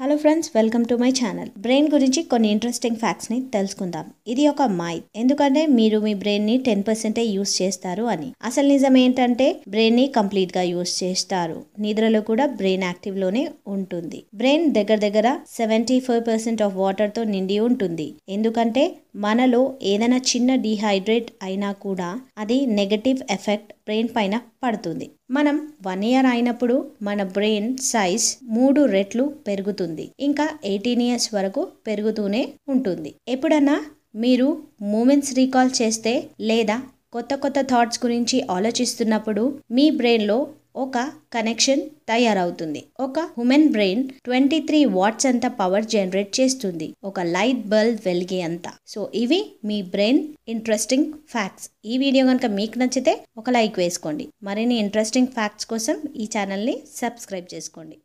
hello friends welcome to my channel brain గురించి కొన్ని interesting ఫ్యాక్ట్స్ని తెలుసుకుందాం ఇది ఒక మై ఎందుకంటే మీరు మీ బ్రెయిన్ని టెన్ పర్సెంటే యూస్ చేస్తారు అని అసలు నిజం ఏంటంటే బ్రెయిన్ని కంప్లీట్గా యూస్ చేస్తారు నిద్రలో కూడా బ్రెయిన్ యాక్టివ్లోనే ఉంటుంది బ్రెయిన్ దగ్గర దగ్గర సెవెంటీ ఫైవ్ పర్సెంట్ ఆఫ్ వాటర్తో నిండి ఉంటుంది ఎందుకంటే మనలో ఏదైనా చిన్న డీహైడ్రేట్ అయినా కూడా అది నెగటివ్ ఎఫెక్ట్ బ్రెయిన్ పైన పడుతుంది మనం వన్ ఇయర్ అయినప్పుడు మన బ్రెయిన్ సైజ్ మూడు రెట్లు పెరుగుతుంది ఇంకా ఎయిటీన్ ఇయర్స్ వరకు పెరుగుతూనే ఉంటుంది ఎప్పుడన్నా మీరు మూమెంట్స్ రీకాల్ చేస్తే లేదా కొత్త కొత్త థాట్స్ గురించి ఆలోచిస్తున్నప్పుడు మీ బ్రెయిన్లో ఒక కనెక్షన్ తయారవుతుంది ఒక human brain twenty three watts అంత పవర్ జనరేట్ చేస్తుంది ఒక లైట్ బల్బ్ వెలిగే అంత సో ఇవి మీ బ్రెయిన్ ఇంట్రెస్టింగ్ ఫ్యాక్ట్స్ ఈ వీడియో కనుక మీకు నచ్చితే ఒక లైక్ వేసుకోండి మరిన్ని ఇంట్రెస్టింగ్ ఫ్యాక్ట్స్ కోసం ఈ ఛానల్ని సబ్స్క్రైబ్ చేసుకోండి